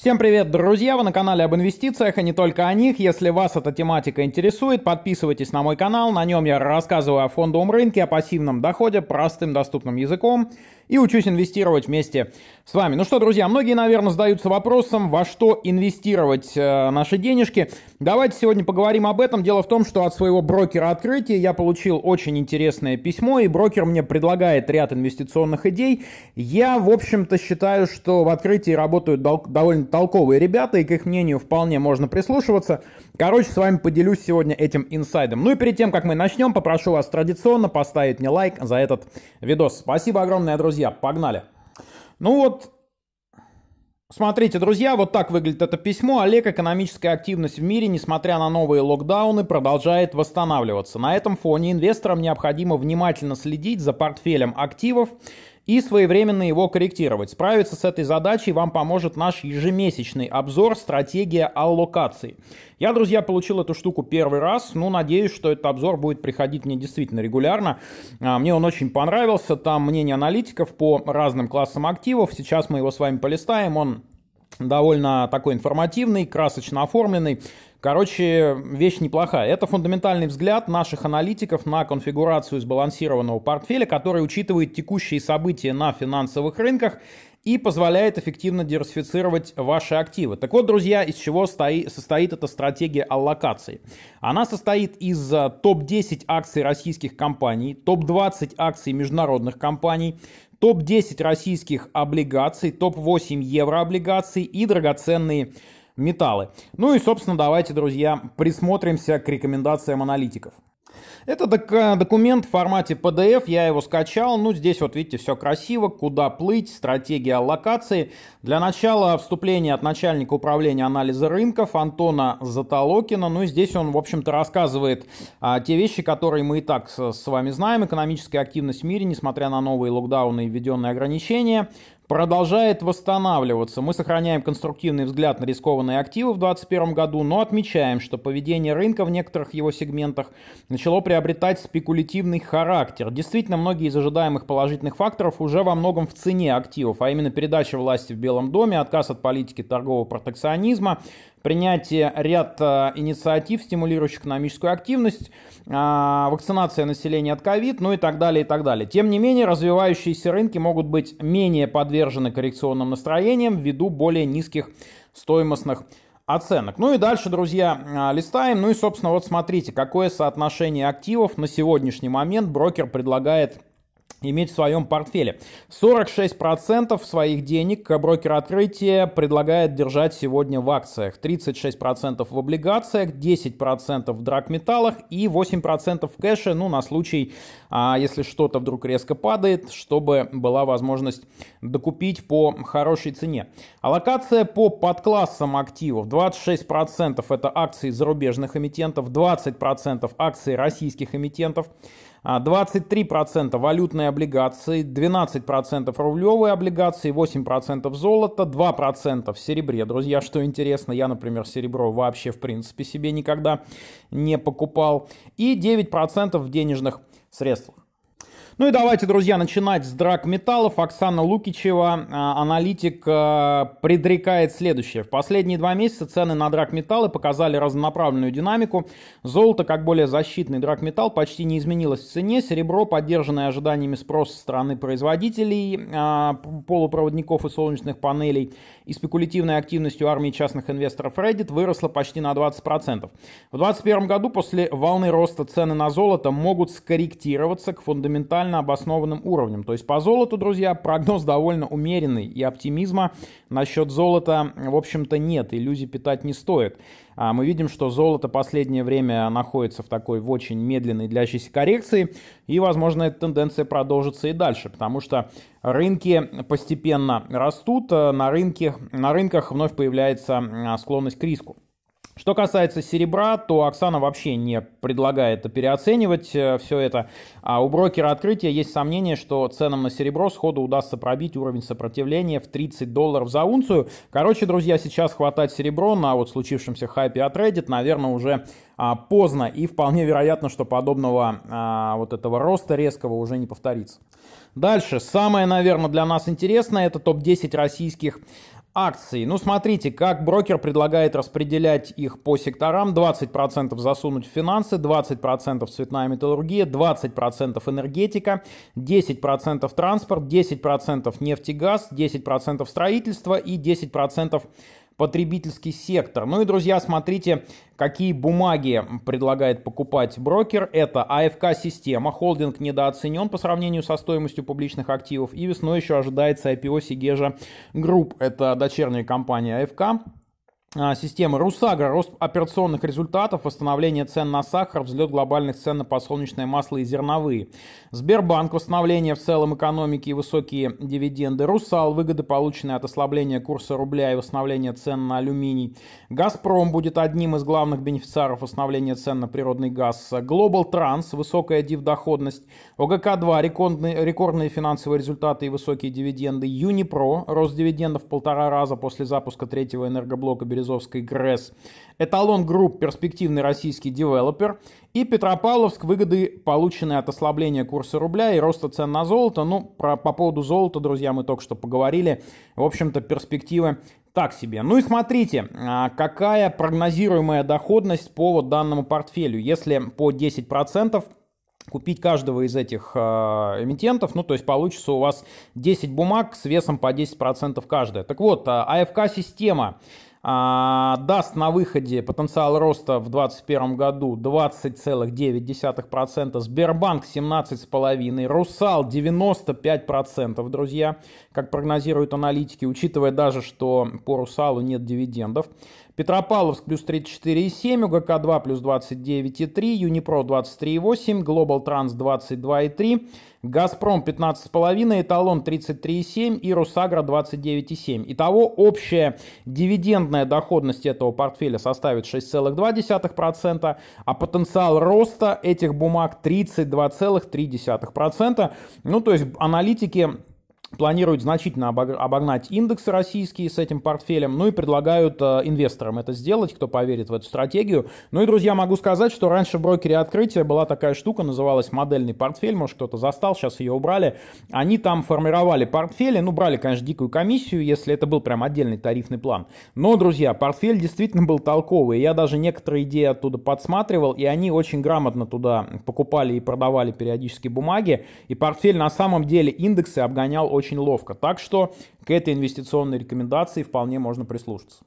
Всем привет, друзья! Вы на канале об инвестициях а не только о них. Если вас эта тематика интересует, подписывайтесь на мой канал. На нем я рассказываю о фондовом рынке, о пассивном доходе простым доступным языком и учусь инвестировать вместе с вами. Ну что, друзья, многие, наверное, задаются вопросом, во что инвестировать э, наши денежки. Давайте сегодня поговорим об этом. Дело в том, что от своего брокера открытия я получил очень интересное письмо, и брокер мне предлагает ряд инвестиционных идей. Я, в общем-то, считаю, что в открытии работают довольно толковые ребята, и к их мнению вполне можно прислушиваться. Короче, с вами поделюсь сегодня этим инсайдом. Ну и перед тем, как мы начнем, попрошу вас традиционно поставить мне лайк за этот видос. Спасибо огромное, друзья, погнали! Ну вот, Смотрите, друзья, вот так выглядит это письмо. Олег, экономическая активность в мире, несмотря на новые локдауны, продолжает восстанавливаться. На этом фоне инвесторам необходимо внимательно следить за портфелем активов и своевременно его корректировать. Справиться с этой задачей вам поможет наш ежемесячный обзор «Стратегия аллокации». Я, друзья, получил эту штуку первый раз, ну, надеюсь, что этот обзор будет приходить мне действительно регулярно. А, мне он очень понравился, там мнение аналитиков по разным классам активов, сейчас мы его с вами полистаем, он довольно такой информативный, красочно оформленный. Короче, вещь неплохая. Это фундаментальный взгляд наших аналитиков на конфигурацию сбалансированного портфеля, который учитывает текущие события на финансовых рынках и позволяет эффективно диверсифицировать ваши активы. Так вот, друзья, из чего стои, состоит эта стратегия аллокации? Она состоит из э, топ-10 акций российских компаний, топ-20 акций международных компаний, топ-10 российских облигаций, топ-8 еврооблигаций и драгоценные металлы. Ну и, собственно, давайте, друзья, присмотримся к рекомендациям аналитиков. Это док документ в формате PDF, я его скачал, ну здесь вот видите все красиво, куда плыть, стратегия аллокации. Для начала вступление от начальника управления анализа рынков Антона Затолокина, ну и здесь он в общем-то рассказывает а, те вещи, которые мы и так с, с вами знаем, экономическая активность в мире, несмотря на новые локдауны и введенные ограничения, продолжает восстанавливаться. Мы сохраняем конструктивный взгляд на рискованные активы в 2021 году, но отмечаем, что поведение рынка в некоторых его сегментах начало приобретать спекулятивный характер. Действительно, многие из ожидаемых положительных факторов уже во многом в цене активов, а именно передача власти в Белом доме, отказ от политики торгового протекционизма, принятие ряд э, инициатив, стимулирующих экономическую активность, э, вакцинация населения от ковид, ну и так далее, и так далее. Тем не менее, развивающиеся рынки могут быть менее подвержены коррекционным настроениям ввиду более низких стоимостных оценок. Ну и дальше, друзья, э, листаем. Ну и, собственно, вот смотрите, какое соотношение активов на сегодняшний момент брокер предлагает иметь в своем портфеле. 46% своих денег брокер открытия предлагает держать сегодня в акциях, 36% в облигациях, 10% в драгметаллах и 8% в кэше, ну, на случай, а, если что-то вдруг резко падает, чтобы была возможность докупить по хорошей цене. Аллокация по подклассам активов. 26% это акции зарубежных эмитентов, 20% акции российских эмитентов, 23% а, валютные облигации, 12% рублевые облигации, 8% золота, 2% в серебре. Друзья, что интересно, я, например, серебро вообще, в принципе, себе никогда не покупал. И 9% в денежных средствах. Ну и давайте, друзья, начинать с драк металлов. Оксана Лукичева, а, аналитик, а, предрекает следующее. В последние два месяца цены на драк металлы показали разнонаправленную динамику. Золото, как более защитный драк металл, почти не изменилось в цене. Серебро, поддержанное ожиданиями спроса со стороны производителей а, полупроводников и солнечных панелей и спекулятивной активностью армии частных инвесторов Reddit, выросло почти на 20%. В 2021 году после волны роста цены на золото могут скорректироваться к фундаменту фундаментально обоснованным уровнем. То есть по золоту, друзья, прогноз довольно умеренный, и оптимизма насчет золота, в общем-то, нет, иллюзий питать не стоит. А мы видим, что золото последнее время находится в такой в очень медленной длящейся коррекции, и, возможно, эта тенденция продолжится и дальше, потому что рынки постепенно растут, а на, рынке, на рынках вновь появляется а, склонность к риску. Что касается серебра, то Оксана вообще не предлагает переоценивать э, все это. А у брокера открытия есть сомнение, что ценам на серебро сходу удастся пробить уровень сопротивления в 30 долларов за унцию. Короче, друзья, сейчас хватать серебро на вот случившемся хайпе от Reddit, наверное, уже а, поздно. И вполне вероятно, что подобного а, вот этого роста резкого уже не повторится. Дальше. Самое, наверное, для нас интересное, это топ-10 российских акции. Ну, смотрите, как брокер предлагает распределять их по секторам. 20% засунуть в финансы, 20% цветная металлургия, 20% энергетика, 10% транспорт, 10% нефтегаз, 10% строительство и 10% потребительский сектор. Ну и, друзья, смотрите, какие бумаги предлагает покупать брокер. Это АФК-система, холдинг недооценен по сравнению со стоимостью публичных активов. И весной еще ожидается IPO Сигежа Групп, это дочерняя компания АФК. А, системы Русагра, рост операционных результатов, восстановление цен на сахар, взлет глобальных цен на подсолнечное масло и зерновые. Сбербанк, восстановление в целом экономики и высокие дивиденды. Русал, выгоды, полученные от ослабления курса рубля и восстановления цен на алюминий. Газпром будет одним из главных бенефициаров восстановления цен на природный газ. Global Транс, высокая дивдоходность. ОГК-2, рекордные, рекордные финансовые результаты и высокие дивиденды. Юнипро, рост дивидендов в полтора раза после запуска третьего энергоблока Березовского Березовской ГРЭС, Эталон Групп – перспективный российский девелопер, и Петропавловск – выгоды, полученные от ослабления курса рубля и роста цен на золото. Ну, про, по поводу золота, друзья, мы только что поговорили. В общем-то, перспективы так себе. Ну и смотрите, а, какая прогнозируемая доходность по вот данному портфелю. Если по 10%, купить каждого из этих э, эмитентов, ну, то есть получится у вас 10 бумаг с весом по 10% каждая. Так вот, а, АФК-система а, даст на выходе потенциал роста в 2021 году 20,9%, Сбербанк 17,5%, Русал 95%, друзья, как прогнозируют аналитики, учитывая даже, что по Русалу нет дивидендов. Петропавловск плюс 34,7, УГК-2 плюс 29,3, Юнипро 23,8, Глобал Транс 22,3, Газпром 15,5, Эталон 33,7 и Русагра 29,7. Итого общая дивидендная доходность этого портфеля составит 6,2%, а потенциал роста этих бумаг 32,3%. Ну, то есть аналитики планируют значительно обогнать индексы российские с этим портфелем, ну и предлагают э, инвесторам это сделать, кто поверит в эту стратегию. Ну и, друзья, могу сказать, что раньше в брокере открытия была такая штука, называлась модельный портфель, может кто-то застал, сейчас ее убрали. Они там формировали портфели, ну брали, конечно, дикую комиссию, если это был прям отдельный тарифный план. Но, друзья, портфель действительно был толковый, я даже некоторые идеи оттуда подсматривал, и они очень грамотно туда покупали и продавали периодически бумаги, и портфель на самом деле индексы обгонял очень ловко. Так что к этой инвестиционной рекомендации вполне можно прислушаться.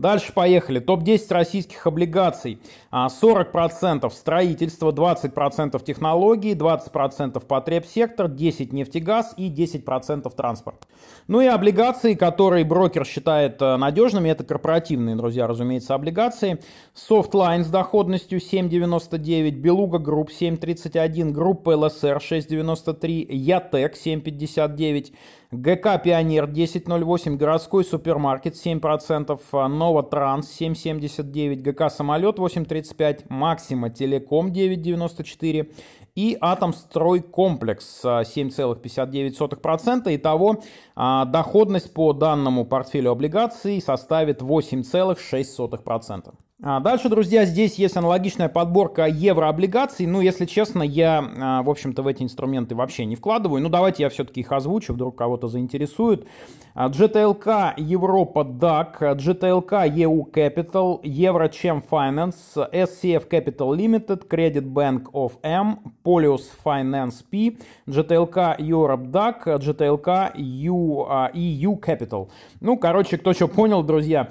Дальше поехали. Топ-10 российских облигаций. 40% строительство, 20% технологии, 20% сектор, 10 нефтегаз и 10% транспорт. Ну и облигации, которые брокер считает э, надежными, это корпоративные, друзья, разумеется, облигации. Софтлайн с доходностью 7,99, Белуга Групп 7,31, Группа ЛСР 6,93, Ятек 7,59, ГК Пионер 10,08, Городской супермаркет 7%, но Nova Trans 779, ГК «Самолет» 835, Максима Телеком 994 и Атомстройкомплекс 7,59%. А, Итого а, доходность по данному портфелю облигаций составит 8,6%. А, дальше, друзья, здесь есть аналогичная подборка еврооблигаций. Ну, если честно, я, а, в общем-то, в эти инструменты вообще не вкладываю. Ну, давайте я все-таки их озвучу, вдруг кого-то заинтересует. GTLK а, Европа DAC, GTLK EU Capital, Eurochem Finance, SCF Capital Limited, Credit Bank of M, Polius Finance P, GTLK Europe DAC, GTLK EU, EU Capital. Ну, короче, кто что понял, друзья,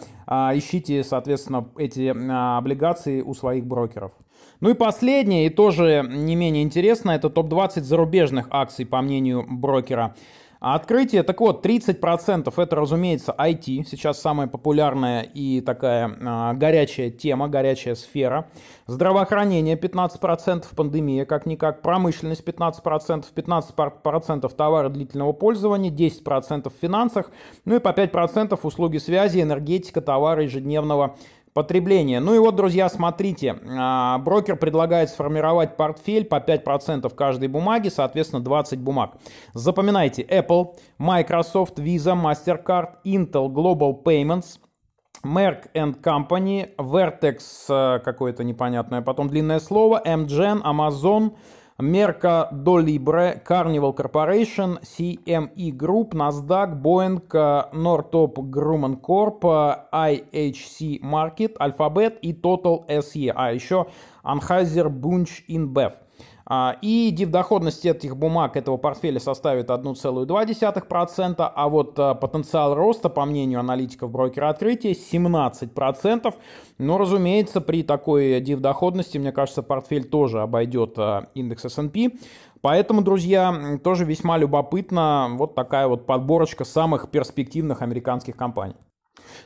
ищите, соответственно, эти Э, облигации у своих брокеров. Ну и последнее, и тоже не менее интересно, это топ-20 зарубежных акций, по мнению брокера. Открытие, так вот, 30% это, разумеется, IT. Сейчас самая популярная и такая а, горячая тема, горячая сфера. Здравоохранение 15%, пандемия как-никак. Промышленность 15%, 15% товары длительного пользования, 10% в финансах. Ну и по 5% услуги связи, энергетика, товары ежедневного потребления. Ну и вот, друзья, смотрите, а, брокер предлагает сформировать портфель по 5% каждой бумаги, соответственно, 20 бумаг. Запоминайте, Apple, Microsoft, Visa, MasterCard, Intel, Global Payments – Merck and Company, Vertex э, какое-то непонятное, потом длинное слово, MGen, Amazon, Мерка Долибре, Carnival Corporation, CME Group, NASDAQ, Boeing, Nortop Grumman Corp, IHC Market, Alphabet и Total SE, а еще Anheuser Bunch InBev. А, и дивдоходность этих бумаг, этого портфеля составит 1,2%, а вот а, потенциал роста, по мнению аналитиков брокера открытия, 17%. Но, разумеется, при такой дивдоходности, мне кажется, портфель тоже обойдет а, индекс S&P. Поэтому, друзья, тоже весьма любопытно вот такая вот подборочка самых перспективных американских компаний.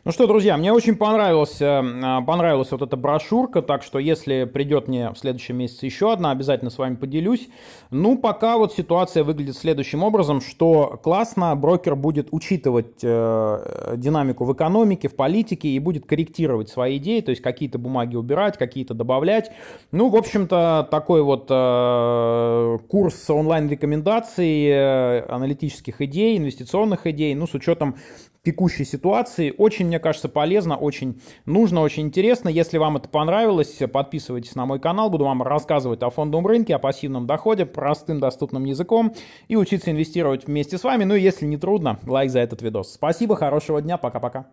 Ну что, друзья, мне очень понравилась, понравилась вот эта брошюрка, так что если придет мне в следующем месяце еще одна, обязательно с вами поделюсь. Ну, пока вот ситуация выглядит следующим образом, что классно, брокер будет учитывать э, динамику в экономике, в политике и будет корректировать свои идеи, то есть какие-то бумаги убирать, какие-то добавлять. Ну, в общем-то, такой вот э, курс онлайн-рекомендаций, э, аналитических идей, инвестиционных идей, ну, с учетом текущей ситуации. Очень, мне кажется, полезно, очень нужно, очень интересно. Если вам это понравилось, подписывайтесь на мой канал. Буду вам рассказывать о фондовом рынке, о пассивном доходе, простым доступным языком и учиться инвестировать вместе с вами. Ну и если не трудно, лайк за этот видос. Спасибо, хорошего дня, пока-пока.